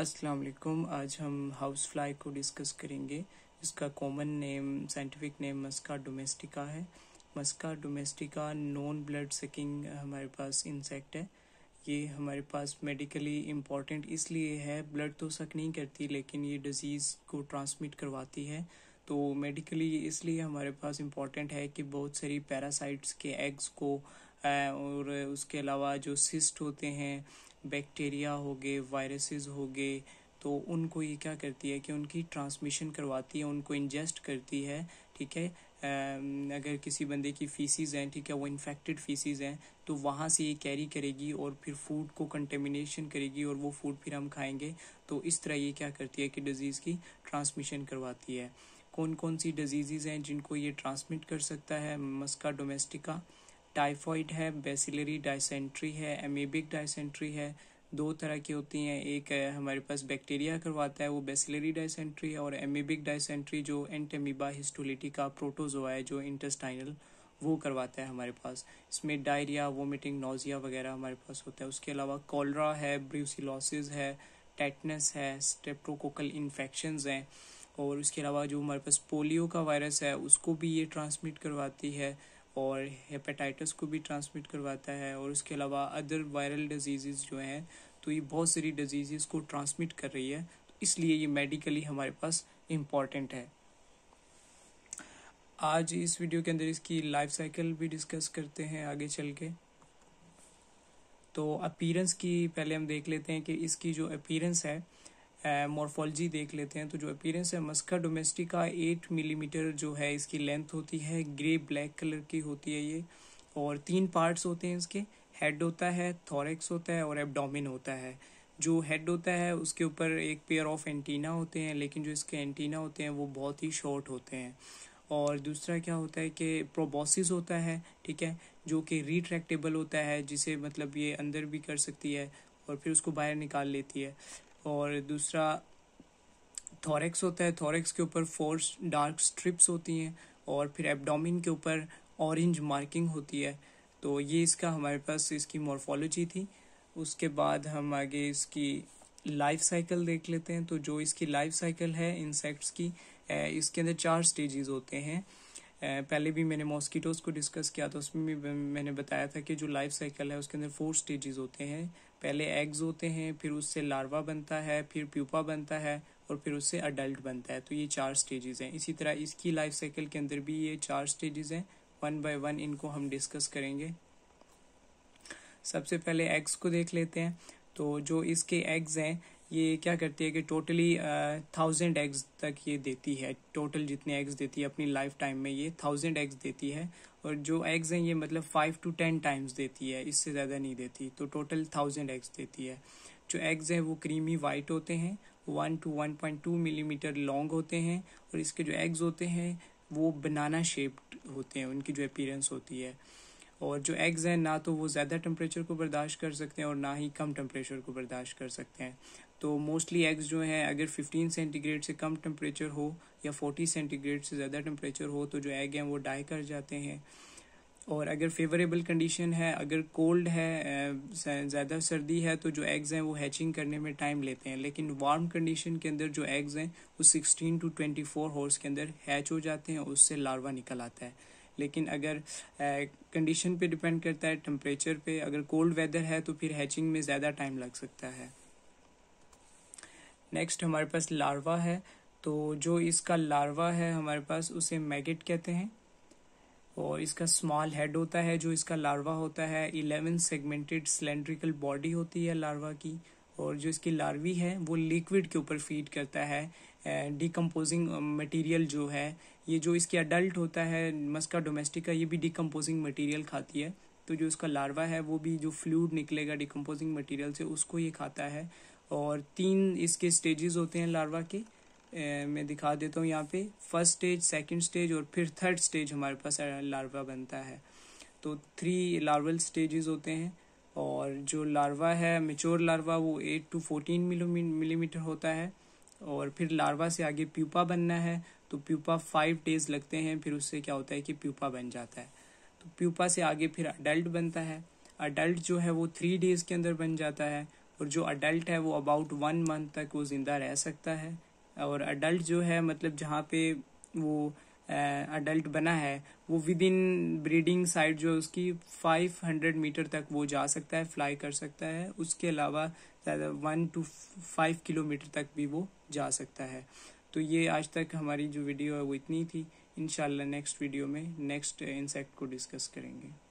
अस्सलाम वालेकुम आज हम हाउस फ्लाई को डिस्कस करेंगे इसका common name scientific name Musca domestica है Musca domestica non blood sucking हमारे पास इंसेक्ट है ये हमारे पास मेडिकली इम्पॉर्टेंट इसलिए है ब्लड तो सक नहीं करती लेकिन ये डिजीज़ को ट्रांसमिट करवाती है तो मेडिकली इसलिए हमारे पास इम्पॉर्टेंट है कि बहुत सारी पैरासाइट्स के एग्स को और उसके अलावा जो सिस्ट होते हैं बैक्टीरिया हो गए वायरसेस हो गए तो उनको ये क्या करती है कि उनकी ट्रांसमिशन करवाती है उनको इंजेस्ट करती है ठीक है अगर किसी बंदे की फीसीज हैं ठीक है वो इन्फेक्टेड फीसीज हैं तो वहाँ से ये कैरी करेगी और फिर फूड को कंटेमिनेशन करेगी और वो फूड फिर हम खाएंगे तो इस तरह ये क्या करती है कि डिजीज़ की ट्रांसमिशन करवाती है कौन कौन सी डिजीज़ हैं जिनको ये ट्रांसमिट कर सकता है मस्का डोमेस्टिका टाइफॉइड है बेसिलरी डायसेंट्री है एमेबिक डायसेंट्री है दो तरह की होती हैं एक है, हमारे पास बैक्टीरिया करवाता है वो बेसिलरी डायसेंट्री और एमेबिक डायसेंट्री जो एंटेमिबा हिस्टोलिटी का प्रोटोजोआ है जो इंटेस्टाइनल वो करवाता है हमारे पास इसमें डायरिया वोमिटिंग नोजिया वगैरह हमारे पास होता है उसके अलावा कॉलरा है ब्रूसिलोसिस है टेटनस है स्टेप्रोकोकल इन्फेक्शन हैं और उसके अलावा जो हमारे पास पोलियो का वायरस है उसको भी ये ट्रांसमिट करवाती है और हेपेटाइटिस को भी ट्रांसमिट करवाता है और उसके अलावा अदर वायरल डिजीज़ जो हैं तो ये बहुत सारी डिजीज़ को ट्रांसमिट कर रही है तो इसलिए ये मेडिकली हमारे पास इम्पॉर्टेंट है आज इस वीडियो के अंदर इसकी लाइफ साइकिल भी डिस्कस करते हैं आगे चल के तो अपीरेंस की पहले हम देख लेते हैं कि इसकी जो अपीरेंस है मॉर्फोलॉजी देख लेते हैं तो जो अपीयरेंस है मस्का डोमेस्टिका एट मिलीमीटर जो है इसकी लेंथ होती है ग्रे ब्लैक कलर की होती है ये और तीन पार्ट्स होते हैं इसके हेड होता है थॉरेक्स होता है और एबडोमिन होता है जो हेड होता है उसके ऊपर एक पेयर ऑफ एंटीना होते हैं लेकिन जो इसके एंटीना होते हैं वो बहुत ही शॉर्ट होते हैं और दूसरा क्या होता है कि प्रोबोसिस होता है ठीक है जो कि रिट्रैक्टेबल होता है जिसे मतलब ये अंदर भी कर सकती है और फिर उसको बाहर निकाल लेती है और दूसरा थॉरेक्स होता है थॉरेक्स के ऊपर फोर डार्क स्ट्रिप्स होती हैं और फिर एब्डोमिन के ऊपर ऑरेंज मार्किंग होती है तो ये इसका हमारे पास इसकी मॉर्फोलॉजी थी उसके बाद हम आगे इसकी लाइफ साइकिल देख लेते हैं तो जो इसकी लाइफ साइकिल है इंसेक्ट्स की इसके अंदर चार स्टेजेस होते हैं पहले भी मैंने मॉस्किटोज को डिस्कस किया था उसमें भी मैंने बताया था कि जो लाइफ साइकिल है उसके अंदर फोर स्टेजेस होते हैं पहले एग्ज होते हैं फिर उससे लार्वा बनता है फिर प्यूपा बनता है और फिर उससे अडल्ट बनता है तो ये चार स्टेजेस हैं इसी तरह इसकी लाइफ साइकिल के अंदर भी ये चार स्टेजेस हैं वन बाय वन इनको हम डिस्कस करेंगे सबसे पहले एग्स को देख लेते हैं तो जो इसके एग्स हैं ये क्या करती है कि टोटली थाउजेंड एग्स तक ये देती है टोटल जितने एग्स देती है अपनी लाइफ टाइम में ये थाउजेंड एग्स देती है और जो एग्स हैं ये मतलब फाइव टू टेन टाइम्स देती है इससे ज़्यादा नहीं देती तो टोटल थाउजेंड एग्स देती है जो एग्स हैं वो क्रीमी वाइट होते हैं one two one point two millimetre long होते हैं और इसके जो एग्स होते हैं वो बनाना शेप्ड होते हैं उनकी जो अपीरेंस होती है और जो एग्ज़ हैं ना तो वो ज़्यादा टेम्परेचर को बर्दाश्त कर सकते हैं और ना ही कम टेम्परेचर को बर्दाश्त कर सकते हैं तो मोस्टली एग्स जो है अगर 15 सेंटीग्रेड से कम टेम्परेचर हो या 40 सेंटीग्रेड से ज़्यादा टेम्परेचर हो तो जो एग हैं वो डाई कर जाते हैं और अगर फेवरेबल कंडीशन है अगर कोल्ड है ज़्यादा सर्दी है तो जो एग्स हैं वो हैचिंग करने में टाइम लेते हैं लेकिन वार्म कंडीशन के अंदर जो एग्ज़ हैं वो 16 टू 24 हॉर्स के अंदर हैच हो जाते हैं उससे लार्वा निकल आता है लेकिन अगर कंडीशन पे डिपेंड करता है टेम्परेचर पे अगर कोल्ड वेदर है तो फिर हैचिंग में ज़्यादा टाइम लग सकता है नेक्स्ट हमारे पास लार्वा है तो जो इसका लार्वा है हमारे पास उसे मैगेट कहते हैं और इसका स्मॉल हेड होता है जो इसका लार्वा होता है इलेवन सेगमेंटेड सिलेंड्रिकल बॉडी होती है लार्वा की और जो इसकी लार्वी है वो लिक्विड के ऊपर फीड करता है डिकम्पोजिंग मटेरियल जो है ये जो इसके अडल्ट होता है मस्का डोमेस्टिका ये भी डिकम्पोजिंग मटेरियल खाती है तो जो इसका लार्वा है वो भी जो फ्लूड निकलेगा डिकम्पोजिंग मटेरियल से उसको ये खाता है और तीन इसके स्टेजेस होते हैं लार्वा के ए, मैं दिखा देता हूँ यहाँ पे फर्स्ट स्टेज सेकंड स्टेज और फिर थर्ड स्टेज हमारे पास लार्वा बनता है तो थ्री लार्वल स्टेजेस होते हैं और जो लार्वा है मेच्योर लार्वा वो एट टू फोर्टीन मिलीमीटर होता है और फिर लार्वा से आगे प्यूपा बनना है तो प्यूपा फाइव डेज लगते हैं फिर उससे क्या होता है कि प्यूपा बन जाता है तो प्यूपा से आगे फिर अडल्ट बनता है अडल्ट जो है वो थ्री डेज के अंदर बन जाता है और जो अडल्ट है वो अबाउट वन मंथ तक वो ज़िंदा रह सकता है और अडल्ट जो है मतलब जहाँ पे वो अडल्ट बना है वो विद इन ब्रीडिंग साइट जो है उसकी 500 मीटर तक वो जा सकता है फ्लाई कर सकता है उसके अलावा ज़्यादा वन टू फाइव किलोमीटर तक भी वो जा सकता है तो ये आज तक हमारी जो वीडियो है वो इतनी थी इन नेक्स्ट वीडियो में नेक्स्ट इंसेक्ट को डिस्कस करेंगे